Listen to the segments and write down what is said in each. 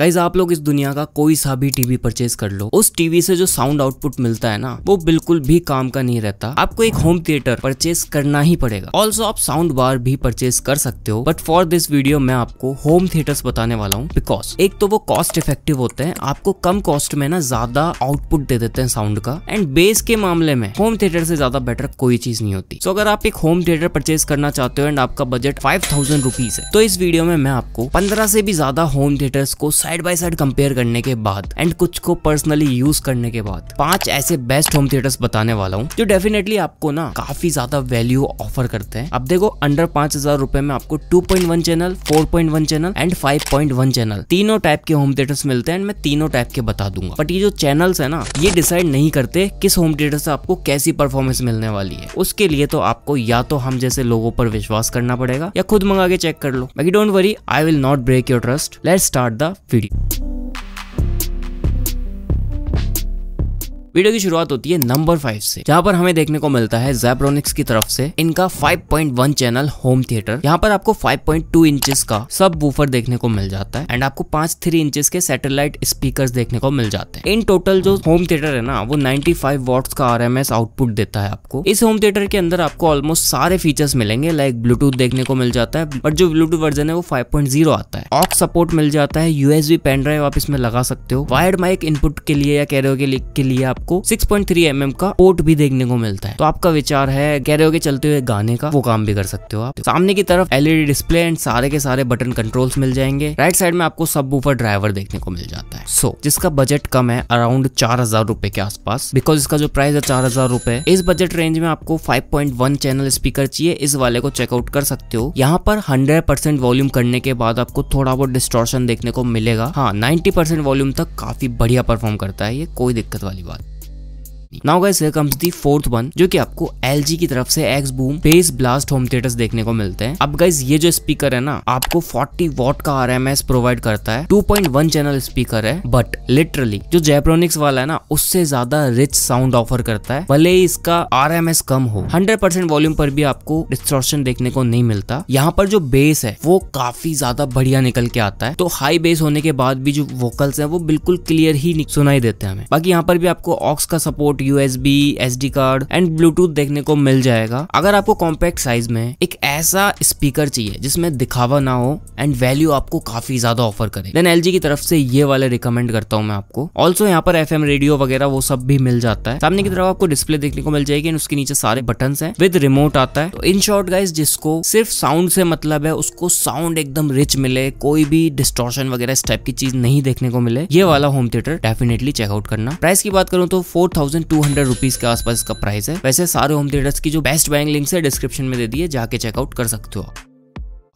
Guys आप लोग इस दुनिया का कोई सा भी टीवी परचेज कर लो उस टीवी से जो साउंड आउटपुट मिलता है ना वो बिल्कुल भी काम का नहीं रहता आपको एक होम थिएटर परचेज करना ही पड़ेगा ऑल्सो आप साउंड बार भी परचेज कर सकते हो बट फॉर दिस वीडियो मैं आपको होम थिएटर्स बताने वाला हूँ बिकॉज एक तो वो कॉस्ट इफेक्टिव होते हैं आपको कम कॉस्ट में ना ज्यादा आउटपुट दे देते हैं साउंड का एंड बेस के मामले में होम थिएटर से ज्यादा बेटर कोई चीज नहीं होती सो so, अगर आप एक होम थिएटर परचेज करना चाहते हो एंड आपका बजट फाइव थाउजेंड रुपीज है तो इस वीडियो में मैं आपको पंद्रह से भी ज्यादा होम थिएटर्स को साइड बाय साइड कंपेयर करने के बाद एंड कुछ को पर्सनली यूज करने के बाद पांच ऐसे बेस्ट होम थिएटर्स बताने वाला हूँ जो डेफिनेटली आपको ना काफी ज्यादा वैल्यू ऑफर करते हैं अब देखो अंडर पांच हजार रुपए में आपको two point one channel four point one channel and five point one channel तीनों टाइप के होम थिएटर्स मिलते हैं मैं तीनों टाइप के बता दूंगा बट ये जो चैनल्स है ना ये डिसाइड नहीं करते किस होम थिएटर से आपको कैसी परफॉर्मेंस मिलने वाली है उसके लिए तो आपको या तो हम जैसे लोगों पर विश्वास करना पड़ेगा या खुद मंगा के चेक कर लो बाकी don't worry I will not break your trust let start the studio. Video की शुरुआत होती है नंबर फाइव से जहाँ पर हमें देखने को मिलता है जेब्रोनिक्स की तरफ से इनका 5.1 चैनल होम थिएटर यहाँ पर आपको 5.2 इंचेस का सब वूफर देखने को मिल जाता है एंड आपको पांच थ्री इंचेस के सैटेलाइट स्पीकर देखने को मिल जाते हैं इन टोटल जो होम थिएटर है ना वो नाइन्टी फाइव का आर आउटपुट देता है आपको इस होम थिएटर के अंदर आपको ऑलमोस्ट सारे फीचर्स मिलेंगे लाइक ब्लूटूथ देखने को मिल जाता है बट जो ब्लूटूथ वर्जन है वो फाइव आता है ऑक्स सपोर्ट मिल जाता है यूएसबी पेन ड्राइव आप इसमें लगा सकते हो वायर्ड माइक इनपुट के लिए या कैरियो के लिए आप आपको 6.3 पॉइंट mm का पोर्ट भी देखने को मिलता है तो आपका विचार है कह रहे हो चलते हुए गाने का वो काम भी कर सकते हो आप तो सामने की तरफ एलईडी डिस्प्ले एंड सारे के सारे बटन कंट्रोल्स मिल जाएंगे राइट साइड में आपको सब ऊपर ड्राइवर देखने को मिल जाता है सो so, जिसका बजट कम है अराउंड चार हजार रूपए के आसपास बिकॉज इसका जो प्राइस है चार हजार रूपए इस बजट रेंज में आपको five point one channel speaker चाहिए इस वाले को चेकआउट कर सकते हो यहाँ पर हंड्रेड परसेंट वॉल्यूम करने के बाद आपको थोड़ा बहुत डिस्टोर्शन देखने को मिलेगा हाँ नाइन्टी परसेंट वॉल्यूम तक काफी बढ़िया परफॉर्म करता है ये कोई दिक्कत वाली बात सकती now guys here comes the fourth one जो कि आपको एल की तरफ से X boom bass blast home theatre देखने को मिलते हैं अब गाइस ये जो स्पीकर है ना आपको 40 वॉट का एस प्रोवाइड करता है 2.1 चैनल स्पीकर है बट लिटरली जो जेप्रोनिक्स वाला है ना उससे ज्यादा रिच साउंड ऑफर करता है भले ही इसका एस कम हो परसेंट वॉल्यूम पर भी आपको डिस्ट्रॉक्शन देखने को नहीं मिलता यहाँ पर जो बेस है वो काफी ज्यादा बढ़िया निकल के आता है तो हाई बेस होने के बाद भी जो वोकल्स है वो बिल्कुल क्लियर ही सुनाई देते हैं हमें बाकी यहाँ पर भी आपको ऑक्स का support port USB SD card and Bluetooth देखने को मिल जाएगा अगर आपको कॉम्पैक्ट साइज में एक ऐसा स्पीकर चाहिए जिसमें दिखावा ना हो एंड वैल्यू आपको काफी ज्यादा ऑफर करे देन एल की तरफ से ये वाले रिकमेंड करता हूँ मैं आपको ऑल्सो यहाँ पर एफ रेडियो वगैरह वो सब भी मिल जाता है सामने की तरफ आपको डिस्प्ले देखने को मिल जाएगी एंड उसके नीचे सारे बटन है विद रिमोट आता है तो इन शॉर्ट गाइज जिसको सिर्फ साउंड से मतलब है उसको साउंड एकदम रिच मिले कोई भी डिस्ट्रॉशन वगैरह इस टाइप की चीज नहीं देखने को मिले ये वाला होम थिएटर डेफिनेटली चेकआउट करना प्राइस की बात करूँ तो four thousand two hundred rupees के आसपास इसका प्राइस है वैसे सारे होम थिएटर्स की जो बेस्ट बैंक लिंक है डिस्क्रिप्शन में दे दिए जाके चेकआउट कर सकते हो आप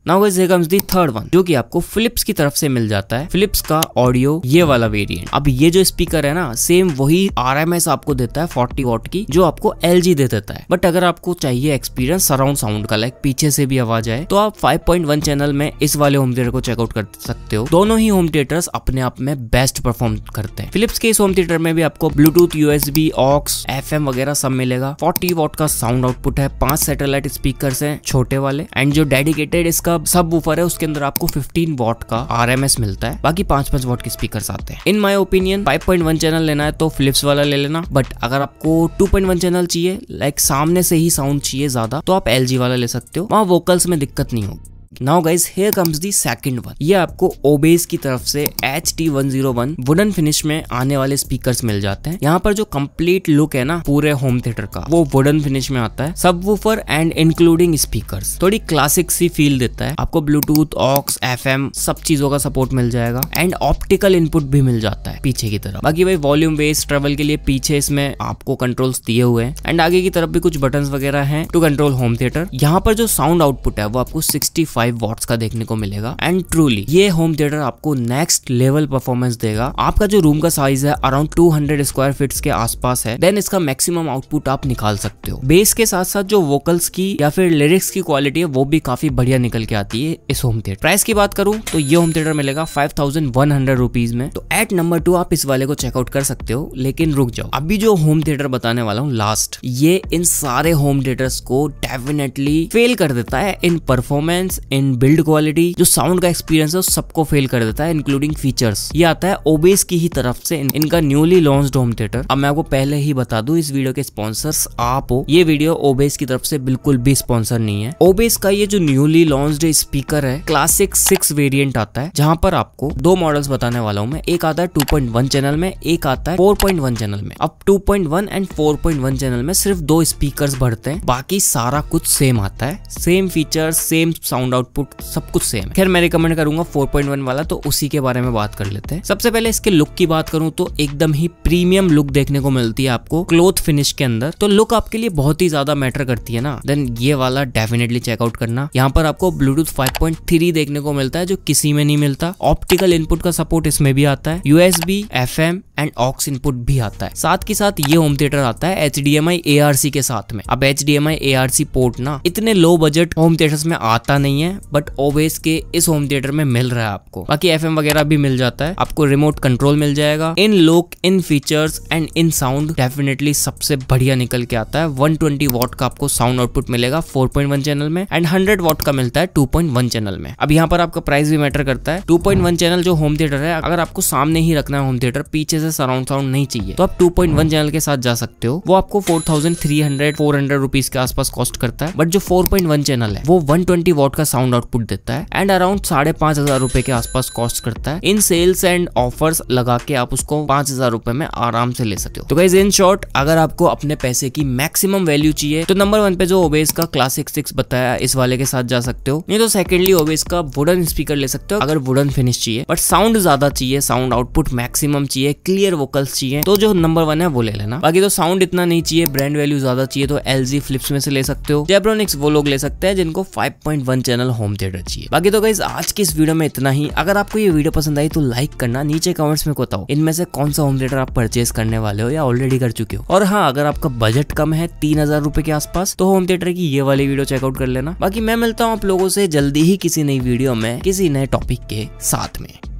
now guys here comes the third one जो कि आपको फिलिप्स की तरफ से मिल जाता है फिलिप्स का ऑडियो ये वाला वेरिएंट अब ये जो स्पीकर है ना सेम वही आरएमएस आपको देता है 40 वॉट की जो आपको एलजी दे देता है बट अगर आपको चाहिए एक्सपीरियंस सराउंड साउंड का लाइक पीछे से भी आवाज आए तो आप 5.1 चैनल में इस वाले होम थिएटर को चेकआउट कर सकते हो दोनों ही होम थिएटर्स अपने आप में बेस्ट परफॉर्म करते हैं फिलिप्स के इस होम थिएटर में भी आपको ब्लूटूथ यूएसबी ऑक्स एफ वगैरह सब मिलेगा फोर्टी वॉट का साउंड आउटपुट है पांच सेटेलाइट स्पीकर है छोटे वाले एंड जो डेडिकेटेड इसका का सब वूफर है उसके अंदर आपको 15 वॉट का आर मिलता है बाकी पांच पांच वॉट के स्पीकर आते हैं इन माई ओपिनियन 5.1 चैनल लेना है तो फ्लिप्स वाला ले लेना बट अगर आपको 2.1 चैनल चाहिए लाइक सामने से ही साउंड चाहिए ज्यादा तो आप एल वाला ले सकते हो वहाँ वोकल्स में दिक्कत नहीं होगी now guys here comes the second one ये आपको ओबेस की तरफ से H T one zero one wooden finish में आने वाले स्पीकर मिल जाते हैं यहाँ पर जो कम्प्लीट लुक है ना पूरे होम थिएटर का वो वुडन फिनिश में आता है सब वूफर एंड इंक्लूडिंग स्पीकर थोड़ी क्लासिक सी फील देता है आपको ब्लूटूथ ऑक्स एफ सब चीजों का सपोर्ट मिल जाएगा एंड ऑप्टिकल इनपुट भी मिल जाता है पीछे की तरफ बाकी भाई वॉल्यूम बेस ट्रेवल के लिए पीछे इसमें आपको कंट्रोल्स दिए हुए हैं एंड आगे की तरफ भी कुछ बटन वगैरह है टू कंट्रोल होम थिएटर यहाँ पर जो साउंड आउटपुट है वो आपको सिक्सटी फाइव फाइव वॉट्स का देखने को मिलेगा एंड ट्रूली ये होम थिएटर आपको नेक्स्ट लेवल परफॉर्मेंस देगा आपका जो रूम का साइज है around two hundred square feet के आसपास है देन इसका मैक्सिमम आउटपुट आप निकाल सकते हो बेस के साथ साथ जो वोकल्स की या फिर लिरिक्स की क्वालिटी है वो भी काफी बढ़िया निकल के आती है इस होम थिएटर प्राइस की बात करूं तो ये होम थिएटर मिलेगा five thousand one hundred rupees में तो एट नंबर टू आप इस वाले को चेकआउट कर सकते हो लेकिन रुक जाओ अभी जो होम थिएटर बताने वाला हूँ लास्ट ये इन सारे होम थिएटर्स को डेफिनेटली फेल कर देता है in performance in build quality जो साउंड का एक्सपीरियंस है सबको फेल कर देता है इंक्लूडिंग फीचर्स ये आता है ओबेस की ही तरफ से इन, इनका न्यूली लॉन्च होम थिएटर अब मैं आपको पहले ही बता दू इस वीडियो के स्पॉन्सर्स आप हो ये वीडियो ओबेस की तरफ से बिल्कुल भी स्पॉन्सर नहीं है ओबेस का ये जो न्यूली लॉन्च स्पीकर है क्लासिक सिक्स वेरियंट आता है जहाँ पर आपको दो मॉडल्स बताने वाला हूँ मैं एक आता है टू चैनल में एक आता है फोर चैनल में अब टू एंड फोर चैनल में सिर्फ दो स्पीकर बढ़ते हैं बाकी सारा कुछ सेम आता है same feature same sound sound output सब कुछ सेम है खैर मैं रिकमेंड करूंगा 4.1 वाला तो उसी के बारे में बात कर लेते हैं सबसे पहले इसके लुक की बात करूं तो एकदम ही प्रीमियम लुक देखने को मिलती है आपको क्लोथ फिनिश के अंदर तो लुक आपके लिए बहुत ही ज्यादा मैटर करती है ना देन ये वाला डेफिनेटली चेकआउट करना यहाँ पर आपको ब्लूटूथ थ्री देखने को मिलता है जो किसी में नहीं मिलता ऑप्टिकल इनपुट का सपोर्ट इसमें भी आता है USB F and aux input भी आता है साथ के साथ ये होम थिएटर आता है H D M I A R C के साथ में अब H D M I A R C port ना इतने लो बजट होम थिएटर में आता नहीं है है बट ओवेज के इस होम थिएटर में मिल रहा है आपको बाकी एफ वगैरह भी मिल जाता है आपको रिमोट कंट्रोल मिल जाएगा in look in features and in sound definitely सबसे बढ़िया निकल के आता है 120 वॉट का आपको साउंड आउटपुट मिलेगा 4.1 चैनल में एंड हंड्रेड वॉट का मिलता है 2.1 चैनल में अब यहाँ पर आपका प्राइस भी मैटर करता है 2.1 चैनल जो होम थिएटर है अगर आपको सामने ही रखना है होम थिएटर पीछे से सराउंड साउंड नहीं चाहिए तो आप 2.1 चैनल के साथ जा सकते हो वो आपको 4,300 400 रुपीस के आसपास कॉस्ट करता है बट जो 4.1 चैनल है वो 120 वॉट का साउंड आउटपुट देता है एंड अराउंड साढ़े पांच हजार रूपए के आसपास कॉस्ट करता है इन सेल्स एंड ऑफर्स लगा के आप उसको पांच हजार रूपए में आराम से ले सकते हो तो गाइज इन शॉर्ट अगर आपको अपने पैसे की मैक्सिमम वैल्यू चाहिए तो नंबर वन पे जो ओबेस का क्लासिक सिक्स बताया इस वाले के साथ जा सकते हो नहीं तो सेकेंडली ओबेस का वुडन स्पीकर ले सकते हो अगर वुडन फिनिश चाहिए बट साउंड ज्यादा चाहिए साउंड आउटपुट मैक्सिमम चाहिए क्लियर वोकल्स चाहिए तो जो नंबर वन है वो ले लेना बाकी तो साउंड इतना नहीं चाहिए ब्रांड वैल्यू ज्यादा चाहिए तो एल जी फ्लिप्स में से ले सकते हो जेब्रोनिक्स वो लोग ले सकते हैं जिनको five point one channel channel home theatre चाहिए बाकी तो गाइज आज की इस वीडियो में इतना ही अगर आपको ये वीडियो पसंद आई तो लाइक करना नीचे कमेंट्स में बताओ इनमें से कौन सा होम थिएटर आप परचेज करने वाले हो या ऑलरेडी कर चुके हो और हाँ अगर आपका बजट कम है तीन के आसपास तो होम थिएटर की ये वाली वीडियो चेकआउट कर लेना बाकी मैं मिलता हूँ आप लोगों से जल्दी ही किसी नई वीडियो में किसी नए टॉपिक के साथ में